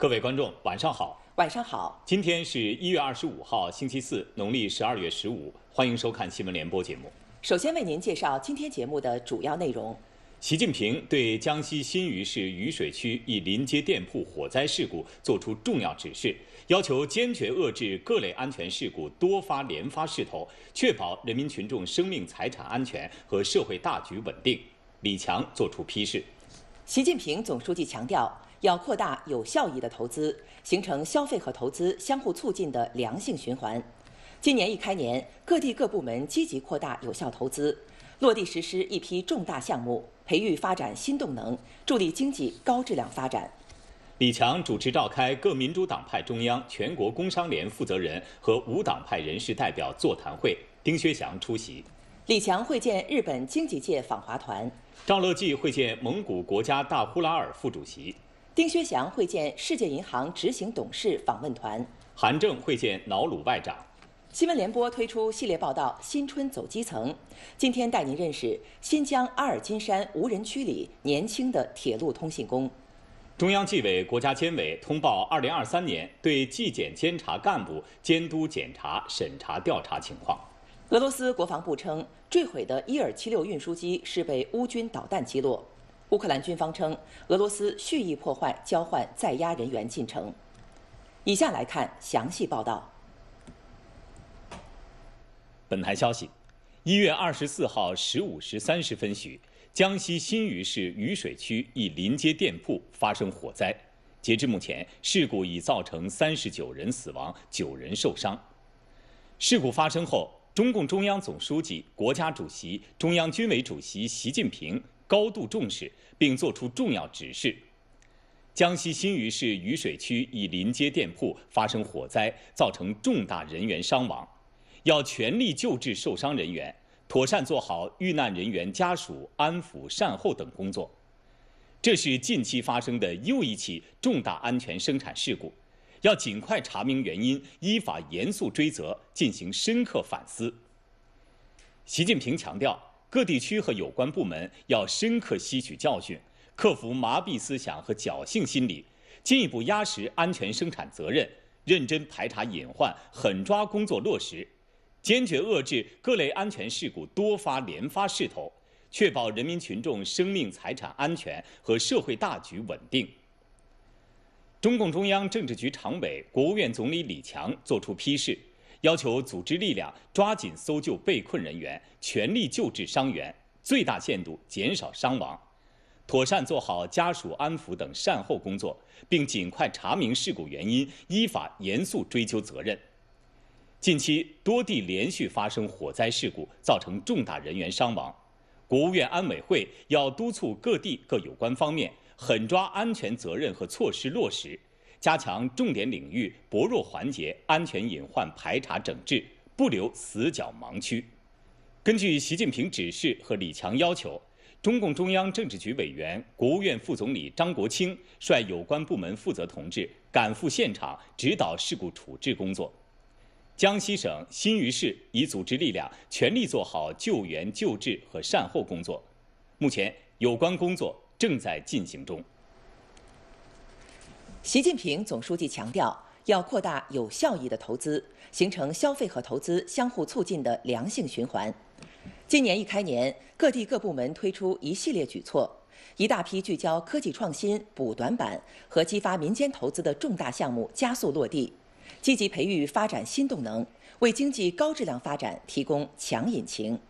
各位观众，晚上好。晚上好。今天是一月二十五号，星期四，农历十二月十五。欢迎收看新闻联播节目。首先为您介绍今天节目的主要内容。习近平对江西新余市渝水区一临街店铺火灾事故作出重要指示，要求坚决遏制各类安全事故多发连发势头，确保人民群众生命财产安全和社会大局稳定。李强作出批示。习近平总书记强调。要扩大有效益的投资，形成消费和投资相互促进的良性循环。今年一开年，各地各部门积极扩大有效投资，落地实施一批重大项目，培育发展新动能，助力经济高质量发展。李强主持召开各民主党派中央、全国工商联负责人和无党派人士代表座谈会，丁薛祥出席。李强会见日本经济界访华团。赵乐际会见蒙古国家大呼拉尔副主席。丁薛祥会见世界银行执行董事访问团，韩正会见瑙鲁外长。新闻联播推出系列报道《新春走基层》，今天带您认识新疆阿尔金山无人区里年轻的铁路通信工。中央纪委国家监委通报二零二三年对纪检监察干部监督检查、审查调查情况。俄罗斯国防部称，坠毁的伊尔七六运输机是被乌军导弹击落。乌克兰军方称，俄罗斯蓄意破坏交换在押人员进程。以下来看详细报道。本台消息：一月二十四号十五时三十分许，江西新余市渝水区一临街店铺发生火灾。截至目前，事故已造成三十九人死亡，九人受伤。事故发生后，中共中央总书记、国家主席、中央军委主席习近平。高度重视，并作出重要指示。江西新余市渝水区一临街店铺发生火灾，造成重大人员伤亡，要全力救治受伤人员，妥善做好遇难人员家属安抚、善后等工作。这是近期发生的又一起重大安全生产事故，要尽快查明原因，依法严肃追责，进行深刻反思。习近平强调。各地区和有关部门要深刻吸取教训，克服麻痹思想和侥幸心理，进一步压实安全生产责任，认真排查隐患，狠抓工作落实，坚决遏制各类安全事故多发连发势头，确保人民群众生命财产安全和社会大局稳定。中共中央政治局常委、国务院总理李强作出批示。要求组织力量抓紧搜救被困人员，全力救治伤员，最大限度减少伤亡，妥善做好家属安抚等善后工作，并尽快查明事故原因，依法严肃追究责任。近期多地连续发生火灾事故，造成重大人员伤亡。国务院安委会要督促各地各有关方面狠抓安全责任和措施落实。加强重点领域薄弱环节安全隐患排查整治，不留死角盲区。根据习近平指示和李强要求，中共中央政治局委员、国务院副总理张国清率有关部门负责同志赶赴现场指导事故处置工作。江西省新余市已组织力量全力做好救援、救治和善后工作，目前有关工作正在进行中。习近平总书记强调，要扩大有效益的投资，形成消费和投资相互促进的良性循环。今年一开年，各地各部门推出一系列举措，一大批聚焦科技创新、补短板和激发民间投资的重大项目加速落地，积极培育发展新动能，为经济高质量发展提供强引擎。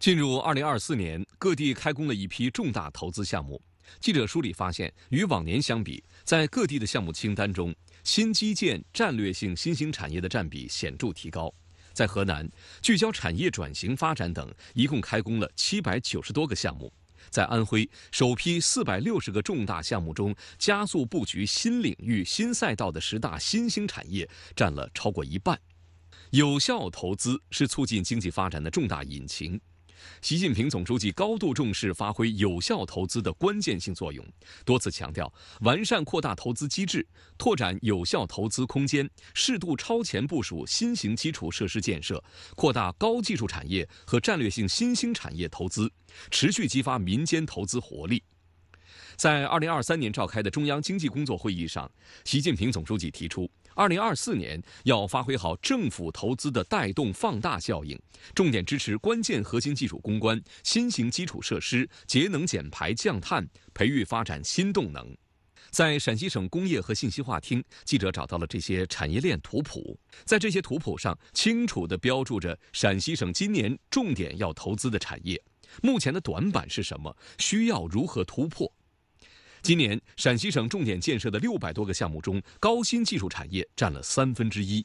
进入二零二四年，各地开工了一批重大投资项目。记者梳理发现，与往年相比，在各地的项目清单中，新基建、战略性新兴产业的占比显著提高。在河南，聚焦产业转型发展等，一共开工了七百九十多个项目。在安徽，首批四百六十个重大项目中，加速布局新领域、新赛道的十大新兴产业占了超过一半。有效投资是促进经济发展的重大引擎。习近平总书记高度重视发挥有效投资的关键性作用，多次强调完善扩大投资机制，拓展有效投资空间，适度超前部署新型基础设施建设，扩大高技术产业和战略性新兴产业投资，持续激发民间投资活力。在二零二三年召开的中央经济工作会议上，习近平总书记提出。二零二四年要发挥好政府投资的带动放大效应，重点支持关键核心技术攻关、新型基础设施、节能减排降碳，培育发展新动能。在陕西省工业和信息化厅，记者找到了这些产业链图谱，在这些图谱上清楚地标注着陕西省今年重点要投资的产业，目前的短板是什么，需要如何突破。今年陕西省重点建设的六百多个项目中，高新技术产业占了三分之一。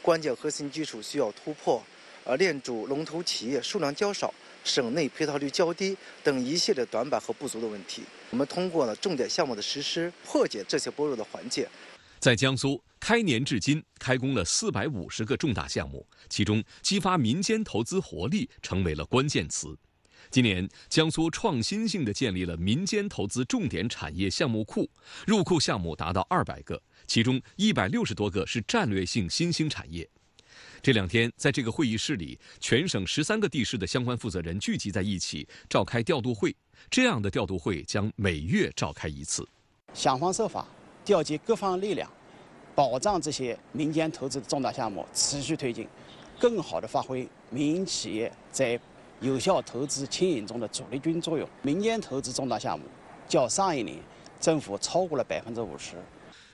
关键核心技术需要突破，而链主龙头企业数量较少、省内配套率较低等一系列短板和不足的问题，我们通过了重点项目的实施，破解这些薄弱的环节。在江苏，开年至今开工了四百五十个重大项目，其中激发民间投资活力成为了关键词。今年，江苏创新性地建立了民间投资重点产业项目库，入库项目达到二百个，其中一百六十多个是战略性新兴产业。这两天，在这个会议室里，全省十三个地市的相关负责人聚集在一起，召开调度会。这样的调度会将每月召开一次，想方设法调集各方力量，保障这些民间投资的重大项目持续推进，更好地发挥民营企业在。有效投资牵引中的主力军作用，民间投资重大项目较上一年增幅超过了百分之五十。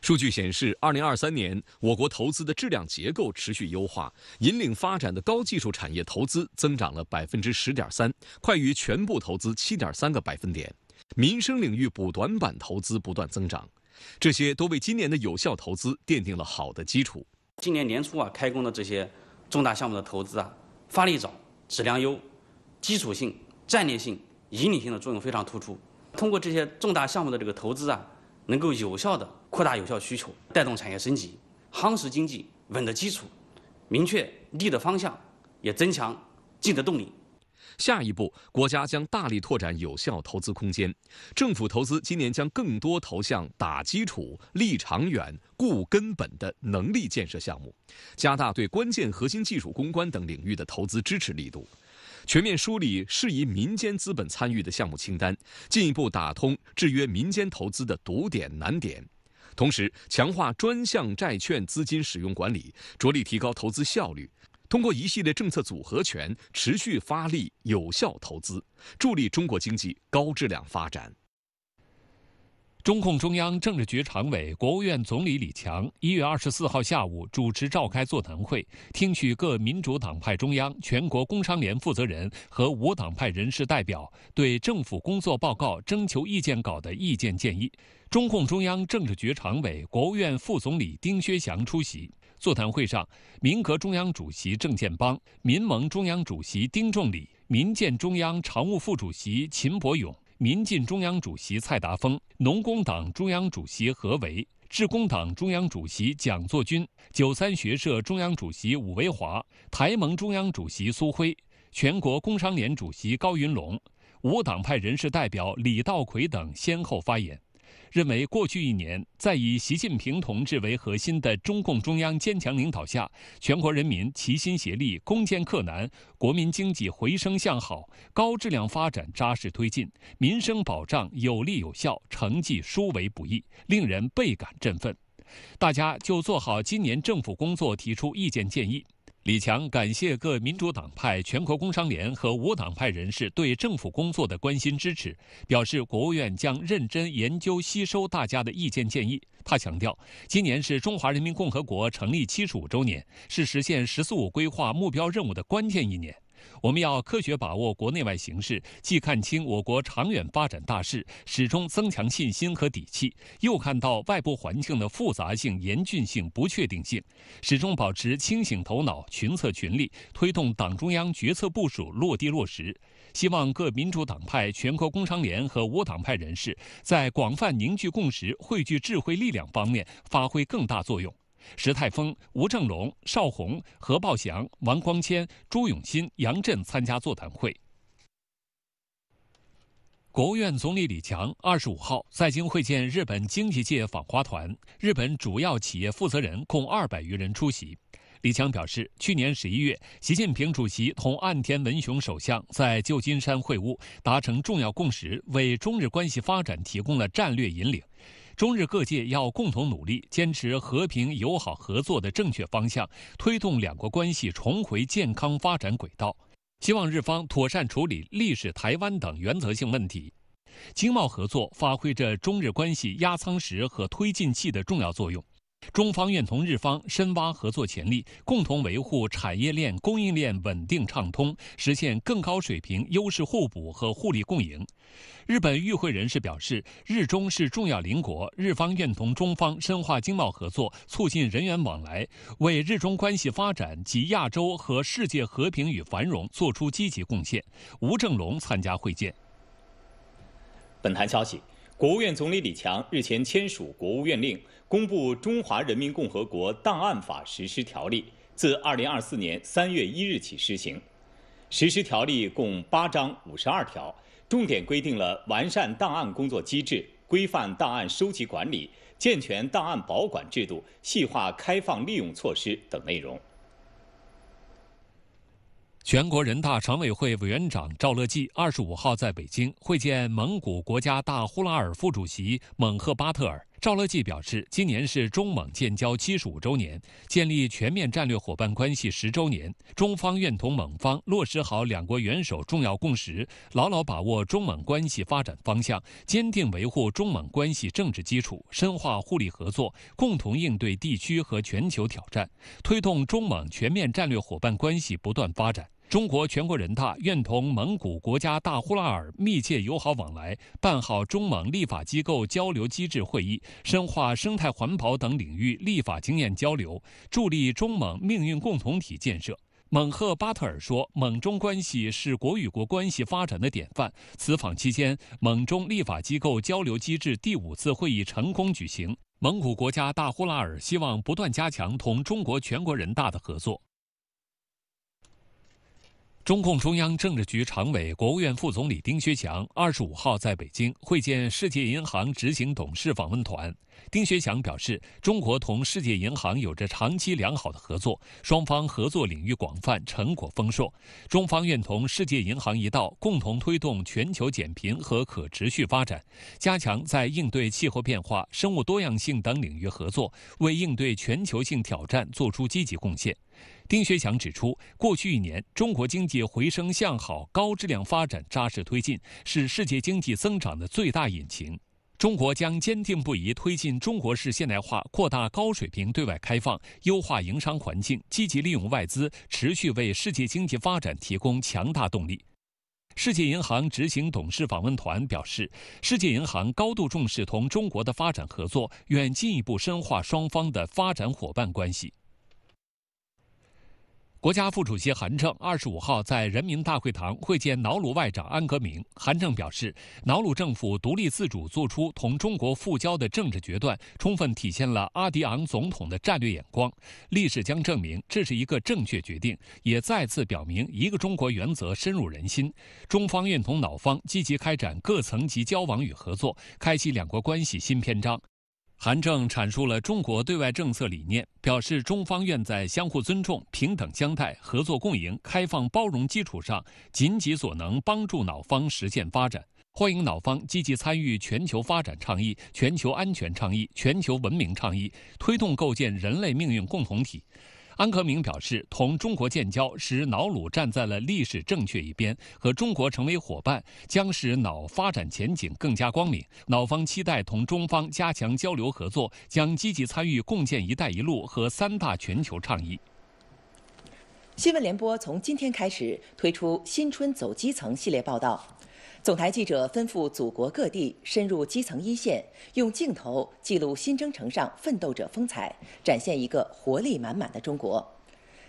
数据显示，二零二三年我国投资的质量结构持续优化，引领发展的高技术产业投资增长了百分之十点三，快于全部投资七点三个百分点。民生领域补短板投资不断增长，这些都为今年的有效投资奠定了好的基础。今年年初啊，开工的这些重大项目的投资啊，发力早，质量优。基础性、战略性、引领性的作用非常突出。通过这些重大项目的这个投资啊，能够有效的扩大有效需求，带动产业升级，夯实经济稳的基础，明确立的方向，也增强进的动力。下一步，国家将大力拓展有效投资空间，政府投资今年将更多投向打基础、立长远、固根本的能力建设项目，加大对关键核心技术攻关等领域的投资支持力度。全面梳理适宜民间资本参与的项目清单，进一步打通制约民间投资的堵点难点，同时强化专项债券资金使用管理，着力提高投资效率。通过一系列政策组合拳，持续发力有效投资，助力中国经济高质量发展。中共中央政治局常委、国务院总理李强一月二十四号下午主持召开座谈会，听取各民主党派中央、全国工商联负责人和无党派人士代表对政府工作报告征求意见稿的意见建议。中共中央政治局常委、国务院副总理丁薛祥出席座谈会。上，民革中央主席郑建邦、民盟中央主席丁仲礼、民建中央常务副主席秦伯勇。民进中央主席蔡达峰、农工党中央主席何维、致公党中央主席蒋作军、九三学社中央主席武维华、台盟中央主席苏辉、全国工商联主席高云龙、无党派人士代表李道奎等先后发言。认为，过去一年，在以习近平同志为核心的中共中央坚强领导下，全国人民齐心协力攻坚克难，国民经济回升向好，高质量发展扎实推进，民生保障有力有效，成绩殊为不易，令人倍感振奋。大家就做好今年政府工作提出意见建议。李强感谢各民主党派、全国工商联和无党派人士对政府工作的关心支持，表示国务院将认真研究吸收大家的意见建议。他强调，今年是中华人民共和国成立七十五周年，是实现“十四五”规划目标任务的关键一年。我们要科学把握国内外形势，既看清我国长远发展大势，始终增强信心和底气，又看到外部环境的复杂性、严峻性、不确定性，始终保持清醒头脑，群策群力，推动党中央决策部署落地落实。希望各民主党派、全国工商联和无党派人士在广泛凝聚共识、汇聚智慧力量方面发挥更大作用。石泰峰、吴正龙、邵宏、何报祥、王光谦、朱永新、杨震参加座谈会。国务院总理李强二十五号在京会见日本经济界访华团，日本主要企业负责人共二百余人出席。李强表示，去年十一月，习近平主席同岸田文雄首相在旧金山会晤，达成重要共识，为中日关系发展提供了战略引领。中日各界要共同努力，坚持和平友好合作的正确方向，推动两国关系重回健康发展轨道。希望日方妥善处理历史、台湾等原则性问题。经贸合作发挥着中日关系压舱石和推进器的重要作用。中方愿同日方深挖合作潜力，共同维护产业链、供应链稳定畅通，实现更高水平优势互补和互利共赢。日本与会人士表示，日中是重要邻国，日方愿同中方深化经贸合作，促进人员往来，为日中关系发展及亚洲和世界和平与繁荣作出积极贡献。吴正龙参加会见。本台消息，国务院总理李强日前签署国务院令。公布《中华人民共和国档案法实施条例》，自二零二四年三月一日起施行。实施条例共八章五十二条，重点规定了完善档案工作机制、规范档案收集管理、健全档案保管制度、细化开放利用措施等内容。全国人大常委会委员长赵乐际二十五号在北京会见蒙古国家大呼拉尔副主席蒙赫巴特尔。赵乐际表示，今年是中蒙建交75周年，建立全面战略伙伴关系十周年。中方愿同蒙方落实好两国元首重要共识，牢牢把握中蒙关系发展方向，坚定维护中蒙关系政治基础，深化互利合作，共同应对地区和全球挑战，推动中蒙全面战略伙伴关系不断发展。中国全国人大愿同蒙古国家大呼拉尔密切友好往来，办好中蒙立法机构交流机制会议，深化生态环保等领域立法经验交流，助力中蒙命运共同体建设。蒙赫巴特尔说，蒙中关系是国与国关系发展的典范。此访期间，蒙中立法机构交流机制第五次会议成功举行。蒙古国家大呼拉尔希望不断加强同中国全国人大的合作。中共中央政治局常委、国务院副总理丁薛强二十五号在北京会见世界银行执行董事访问团。丁薛强表示，中国同世界银行有着长期良好的合作，双方合作领域广泛，成果丰硕。中方愿同世界银行一道，共同推动全球减贫和可持续发展，加强在应对气候变化、生物多样性等领域合作，为应对全球性挑战作出积极贡献。丁学强指出，过去一年，中国经济回升向好，高质量发展扎实推进，是世界经济增长的最大引擎。中国将坚定不移推进中国式现代化，扩大高水平对外开放，优化营商环境，积极利用外资，持续为世界经济发展提供强大动力。世界银行执行董事访问团表示，世界银行高度重视同中国的发展合作，愿进一步深化双方的发展伙伴关系。国家副主席韩正二十五号在人民大会堂会见瑙鲁外长安格明。韩正表示，瑙鲁政府独立自主作出同中国复交的政治决断，充分体现了阿迪昂总统的战略眼光。历史将证明这是一个正确决定，也再次表明一个中国原则深入人心。中方愿同瑙方积极开展各层级交往与合作，开启两国关系新篇章。韩正阐述了中国对外政策理念，表示中方愿在相互尊重、平等相待、合作共赢、开放包容基础上，尽己所能帮助老方实现发展，欢迎老方积极参与全球发展倡议、全球安全倡议、全球文明倡议，推动构建人类命运共同体。安格明表示，同中国建交使瑙鲁站在了历史正确一边，和中国成为伙伴将使瑙发展前景更加光明。瑙方期待同中方加强交流合作，将积极参与共建“一带一路”和三大全球倡议。新闻联播从今天开始推出“新春走基层”系列报道。总台记者吩赴祖国各地，深入基层一线，用镜头记录新征程上奋斗者风采，展现一个活力满满的中国。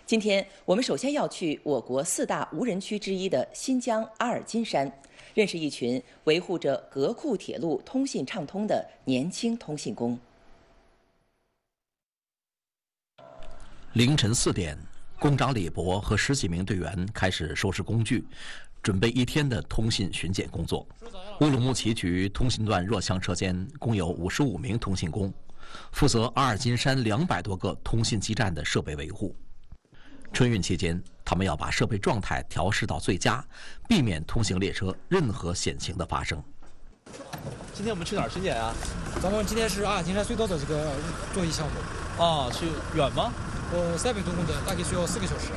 今天我们首先要去我国四大无人区之一的新疆阿尔金山，认识一群维护着格库铁路通信畅通的年轻通信工。凌晨四点，工长李博和十几名队员开始收拾工具。准备一天的通信巡检工作。乌鲁木齐局通信段弱强车间共有五十五名通信工，负责阿尔金山两百多个通信基站的设备维护。春运期间，他们要把设备状态调试到最佳，避免通行列车任何险情的发生。今天我们去哪儿巡检啊？咱们今天是阿尔金山隧道的这个作业项目啊，去远吗？呃，三百多公里，大概需要四个小时。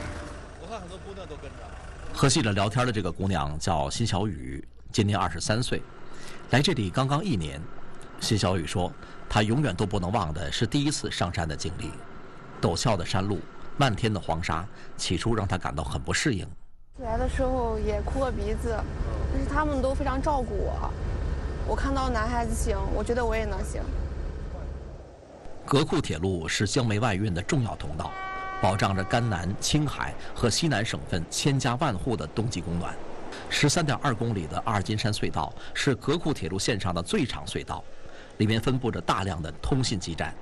我看很多姑娘都跟着。和记者聊天的这个姑娘叫辛小雨，今年二十三岁，来这里刚刚一年。辛小雨说，她永远都不能忘的是第一次上山的经历。陡峭的山路，漫天的黄沙，起初让她感到很不适应。来的时候也哭过鼻子，但是他们都非常照顾我。我看到男孩子行，我觉得我也能行。格库铁路是江梅外运的重要通道。保障着甘南、青海和西南省份千家万户的冬季供暖。十三点二公里的阿尔金山隧道是格库铁路线上的最长隧道，里面分布着大量的通信基站。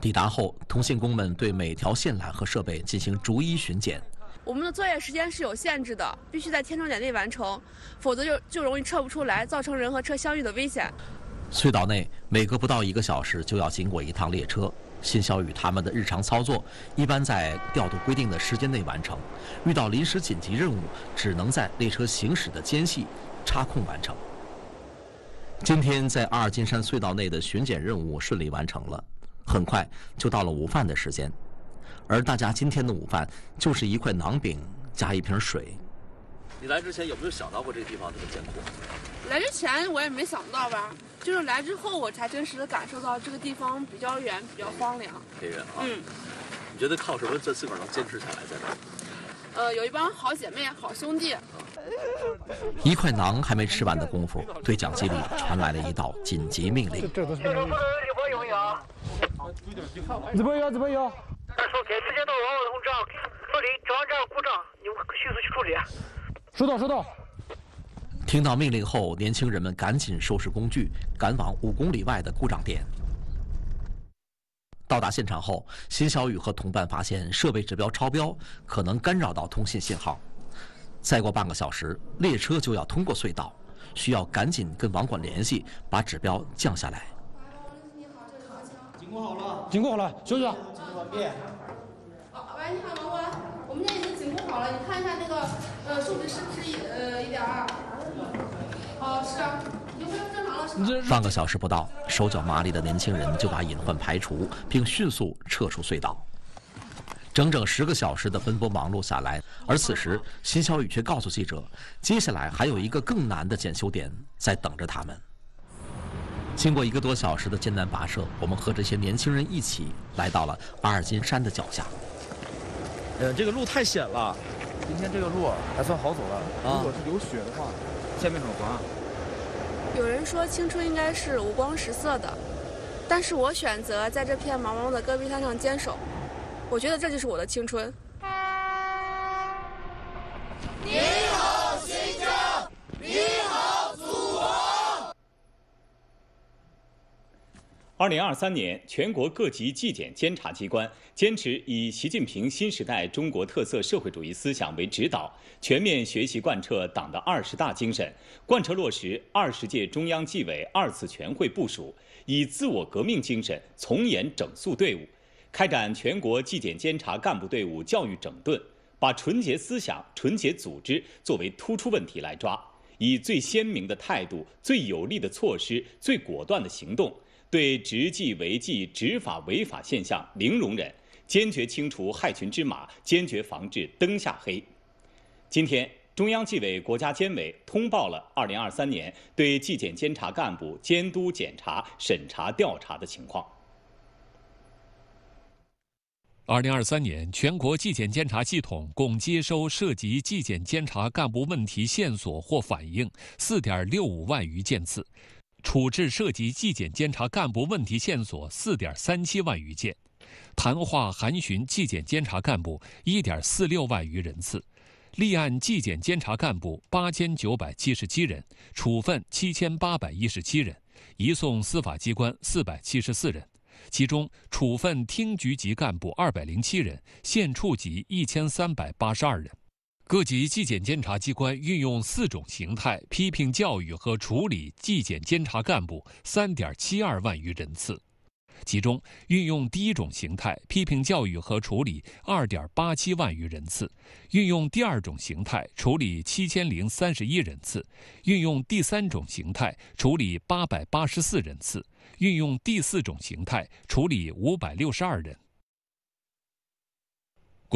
抵达后，通信工们对每条线缆和设备进行逐一巡检。我们的作业时间是有限制的，必须在天窗点内完成，否则就就容易撤不出来，造成人和车相遇的危险。隧道内每隔不到一个小时就要经过一趟列车。辛小雨他们的日常操作一般在调度规定的时间内完成，遇到临时紧急任务，只能在列车行驶的间隙插空完成。今天在阿尔金山隧道内的巡检任务顺利完成了，很快就到了午饭的时间，而大家今天的午饭就是一块馕饼加一瓶水。你来之前有没有想到过这个地方这么艰苦？来之前我也没想到吧，就是来之后我才真实的感受到这个地方比较远，比较荒凉。偏远啊！嗯，你觉得靠什么自自个儿能坚持下来？在这儿？呃，有一帮好姐妹、好兄弟。一块馕还没吃完的功夫，对讲机里传来了一道紧急命令。这都是。这边有没有？这边有，这边有。大叔，给时间到王老通站。所里装站故障，你们迅速去处理。收到，收到。听到命令后，年轻人们赶紧收拾工具，赶往五公里外的故障点。到达现场后，辛小雨和同伴发现设备指标超标，可能干扰到通信信号。再过半个小时，列车就要通过隧道，需要赶紧跟网管联系，把指标降下来。你好，警控好了，警控好了，休息。你好，你好，王文，我们家已经警控好了，你看一下那个。呃，数值是不是一呃一点二？哦，是啊。半个小时不到，手脚麻利的年轻人就把隐患排除，并迅速撤出隧道。整整十个小时的奔波忙碌下来，而此时，辛小雨却告诉记者，接下来还有一个更难的检修点在等着他们。经过一个多小时的艰难跋涉，我们和这些年轻人一起来到了阿尔金山的脚下。呃，这个路太险了。今天这个路还算好走了，如果是有雪的话，下面很滑。有人说青春应该是五光十色的，但是我选择在这片茫茫的戈壁滩上坚守，我觉得这就是我的青春。二零二三年，全国各级纪检监察机关坚持以习近平新时代中国特色社会主义思想为指导，全面学习贯彻党的二十大精神，贯彻落实二十届中央纪委二次全会部署，以自我革命精神从严整肃队伍，开展全国纪检监察干部队伍教育整顿，把纯洁思想、纯洁组织作为突出问题来抓，以最鲜明的态度、最有力的措施、最果断的行动。对执纪违纪、执法违法现象零容忍，坚决清除害群之马，坚决防治灯下黑。今天，中央纪委国家监委通报了2023年对纪检监察干部监督检查、审查调查的情况。2023年，全国纪检监察系统共接收涉及纪检监察干部问题线索或反映4.65万余件次。处置涉及纪检监察干部问题线索四点三七万余件，谈话函询纪检监察干部一点四六万余人次，立案纪检监察干部八千九百七十七人，处分七千八百一十七人，移送司法机关四百七十四人，其中处分厅局级干部二百零七人，县处级一千三百八十二人。各级纪检监察机关运用四种形态批评教育和处理纪检监察干部三点七二万余人次，其中运用第一种形态批评教育和处理二点八七万余人次，运用第二种形态处理七千零三十一人次，运用第三种形态处理八百八十四人次，运用第四种形态处理五百六十二人。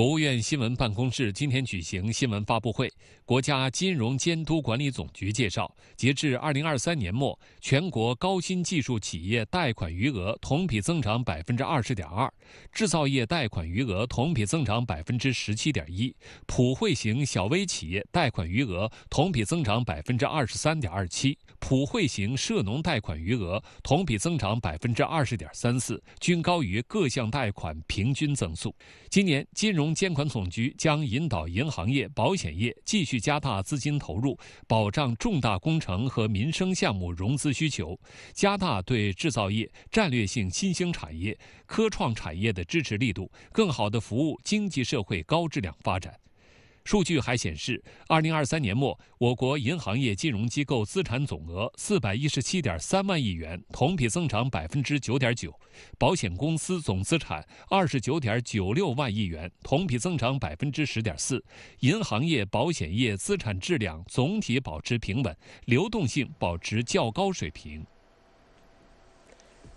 国务院新闻办公室今天举行新闻发布会。国家金融监督管理总局介绍，截至二零二三年末，全国高新技术企业贷款余额同比增长百分之二十点二，制造业贷款余额同比增长百分之十七点一，普惠型小微企业贷款余额同比增长百分之二十三点二七，普惠型涉农贷款余额同比增长百分之二十点三四，均高于各项贷款平均增速。今年，金融监管总局将引导银行业、保险业继续。加大资金投入，保障重大工程和民生项目融资需求；加大对制造业、战略性新兴产业、科创产业的支持力度，更好地服务经济社会高质量发展。数据还显示，二零二三年末，我国银行业金融机构资产总额四百一十七点三万亿元，同比增长百分之九点九；保险公司总资产二十九点九六万亿元，同比增长百分之十点四。银行业、保险业资产质量总体保持平稳，流动性保持较高水平。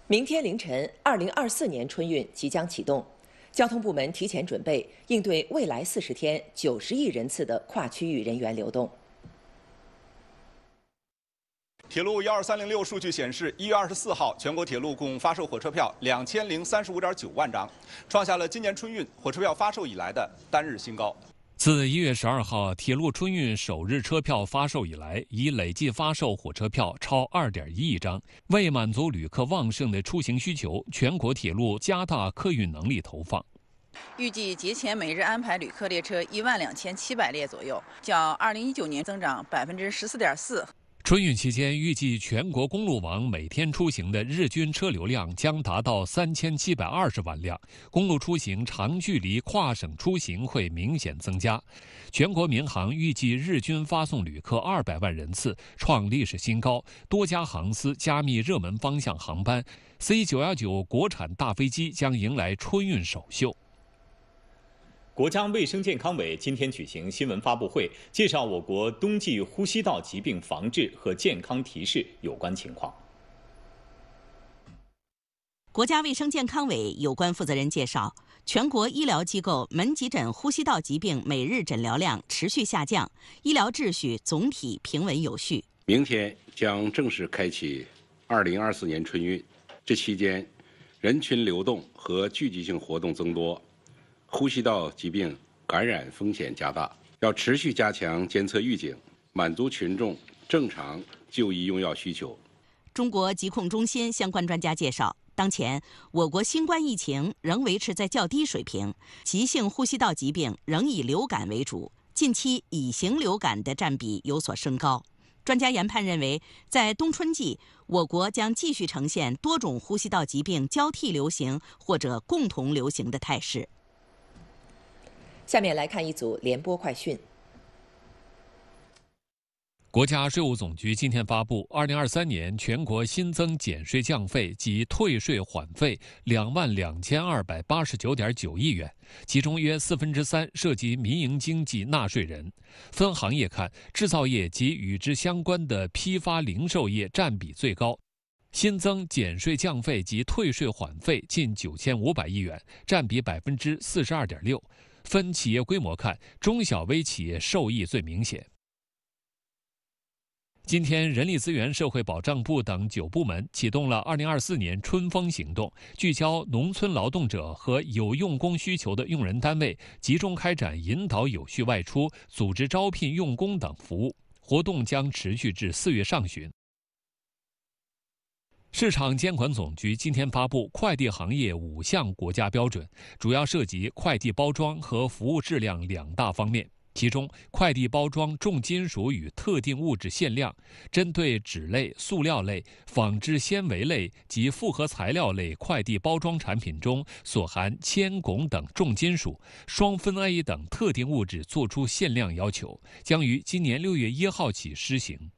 明天凌晨，二零二四年春运即将启动。交通部门提前准备，应对未来四十天九十亿人次的跨区域人员流动。铁路幺二三零六数据显示，一月二十四号，全国铁路共发售火车票两千零三十五点九万张，创下了今年春运火车票发售以来的单日新高。自一月十二号铁路春运首日车票发售以来，已累计发售火车票超二点一亿张。为满足旅客旺盛的出行需求，全国铁路加大客运能力投放，预计节前每日安排旅客列车一万两千七百列左右，较二零一九年增长百分之十四点四。春运期间，预计全国公路网每天出行的日均车流量将达到三千七百二十万辆，公路出行长距离跨省出行会明显增加。全国民航预计日均发送旅客二百万人次，创历史新高。多家航司加密热门方向航班，C 九幺九国产大飞机将迎来春运首秀。国家卫生健康委今天举行新闻发布会，介绍我国冬季呼吸道疾病防治和健康提示有关情况。国家卫生健康委有关负责人介绍，全国医疗机构门急诊呼吸道疾病每日诊疗量持续下降，医疗秩序总体平稳有序。明天将正式开启2024年春运，这期间人群流动和聚集性活动增多。呼吸道疾病感染风险加大，要持续加强监测预警，满足群众正常就医用药需求。中国疾控中心相关专家介绍，当前我国新冠疫情仍维持在较低水平，急性呼吸道疾病仍以流感为主，近期乙型流感的占比有所升高。专家研判认为，在冬春季，我国将继续呈现多种呼吸道疾病交替流行或者共同流行的态势。下面来看一组联播快讯。国家税务总局今天发布，二零二三年全国新增减税降费及退税缓费两万两千二百八十九点九亿元，其中约四分之三涉及民营经济纳税人。分行业看，制造业及与之相关的批发零售业占比最高，新增减税降费及退税缓费近九千五百亿元，占比百分之四十二点六。分企业规模看，中小微企业受益最明显。今天，人力资源社会保障部等九部门启动了2024年春风行动，聚焦农村劳动者和有用工需求的用人单位，集中开展引导有序外出、组织招聘用工等服务活动，将持续至四月上旬。市场监管总局今天发布快递行业五项国家标准，主要涉及快递包装和服务质量两大方面。其中，快递包装重金属与特定物质限量，针对纸类、塑料类、纺织纤维类及复合材料类快递包装产品中所含铅、汞等重金属、双酚 A 等特定物质作出限量要求，将于今年六月一号起施行。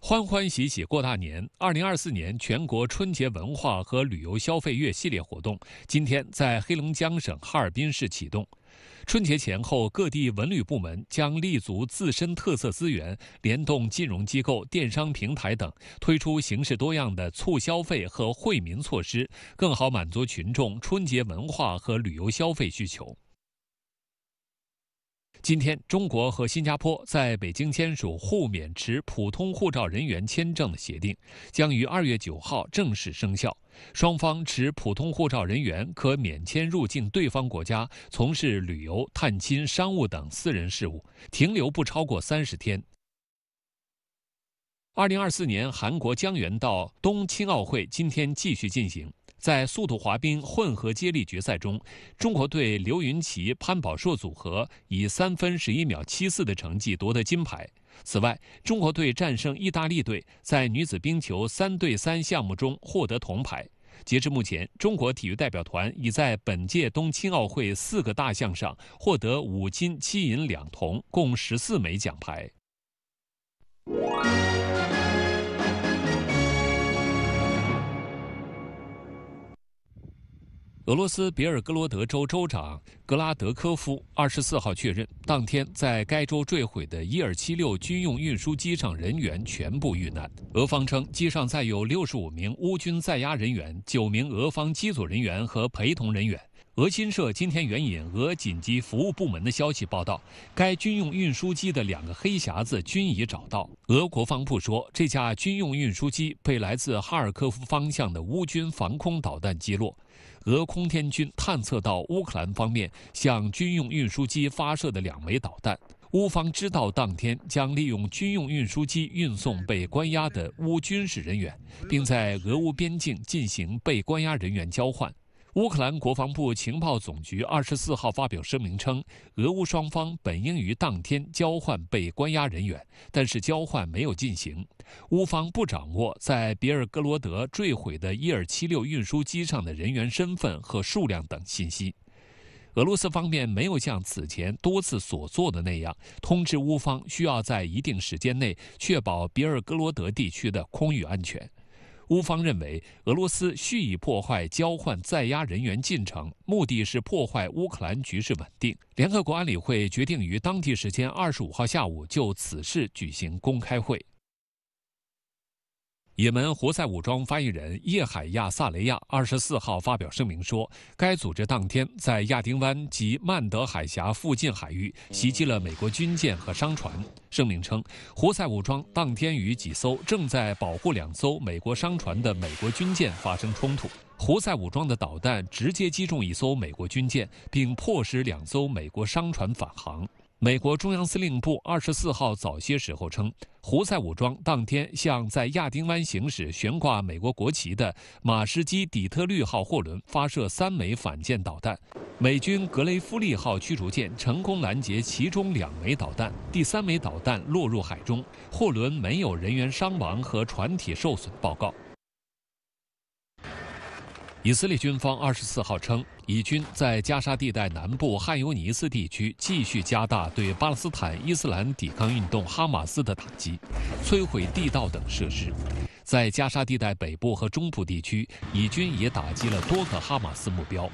欢欢喜喜过大年。2024年全国春节文化和旅游消费月系列活动今天在黑龙江省哈尔滨市启动。春节前后，各地文旅部门将立足自身特色资源，联动金融机构、电商平台等，推出形式多样的促消费和惠民措施，更好满足群众春节文化和旅游消费需求。今天，中国和新加坡在北京签署互免持普通护照人员签证的协定，将于二月九号正式生效。双方持普通护照人员可免签入境对方国家，从事旅游、探亲、商务等私人事务，停留不超过三十天。二零二四年韩国江原道冬青奥会今天继续进行。在速度滑冰混合接力决赛中，中国队刘云奇、潘宝硕组合以三分十一秒七四的成绩夺得金牌。此外，中国队战胜意大利队，在女子冰球三对三项目中获得铜牌。截至目前，中国体育代表团已在本届冬青奥会四个大项上获得五金七银两铜，共十四枚奖牌。俄罗斯别尔哥罗德州州长格拉德科夫二十四号确认，当天在该州坠毁的伊尔七六军用运输机上人员全部遇难。俄方称，机上载有六十五名乌军在押人员、九名俄方机组人员和陪同人员。俄新社今天援引俄紧急服务部门的消息报道，该军用运输机的两个黑匣子均已找到。俄国防部说，这架军用运输机被来自哈尔科夫方向的乌军防空导弹击落。俄空天军探测到乌克兰方面向军用运输机发射的两枚导弹。乌方知道当天将利用军用运输机运送被关押的乌军事人员，并在俄乌边境进行被关押人员交换。乌克兰国防部情报总局二十四号发表声明称，俄乌双方本应于当天交换被关押人员，但是交换没有进行。乌方不掌握在别尔哥罗德坠毁的伊尔七六运输机上的人员身份和数量等信息。俄罗斯方面没有像此前多次所做的那样，通知乌方需要在一定时间内确保别尔哥罗德地区的空域安全。乌方认为，俄罗斯蓄意破坏交换在押人员进程，目的是破坏乌克兰局势稳定。联合国安理会决定于当地时间二十五号下午就此事举行公开会。也门胡塞武装发言人叶海亚·萨雷亚二十四号发表声明说，该组织当天在亚丁湾及曼德海峡附近海域袭击了美国军舰和商船。声明称，胡塞武装当天与几艘正在保护两艘美国商船的美国军舰发生冲突，胡塞武装的导弹直接击中一艘美国军舰，并迫使两艘美国商船返航。美国中央司令部二十四号早些时候称，胡塞武装当天向在亚丁湾行驶、悬挂美国国旗的马士基底特律号货轮发射三枚反舰导弹，美军格雷夫利号驱逐舰成功拦截其中两枚导弹，第三枚导弹落入海中，货轮没有人员伤亡和船体受损报告。以色列军方二十四号称，以军在加沙地带南部汉尤尼斯地区继续加大对巴勒斯坦伊斯兰抵抗运动哈马斯的打击，摧毁地道等设施。在加沙地带北部和中部地区，以军也打击了多个哈马斯目标。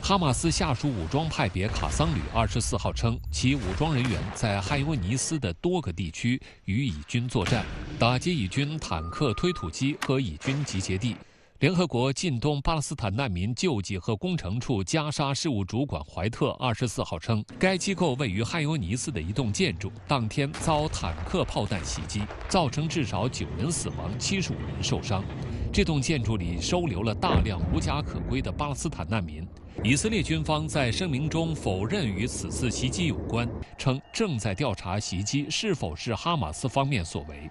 哈马斯下属武装派别卡桑旅二十四号称，其武装人员在汉尤尼斯的多个地区与以军作战，打击以军坦克、推土机和以军集结地。联合国近东巴勒斯坦难民救济和工程处加沙事务主管怀特二十四号称，该机构位于汉尤尼斯的一栋建筑当天遭坦克炮弹袭击，造成至少九人死亡、七十五人受伤。这栋建筑里收留了大量无家可归的巴勒斯坦难民。以色列军方在声明中否认与此次袭击有关，称正在调查袭击是否是哈马斯方面所为。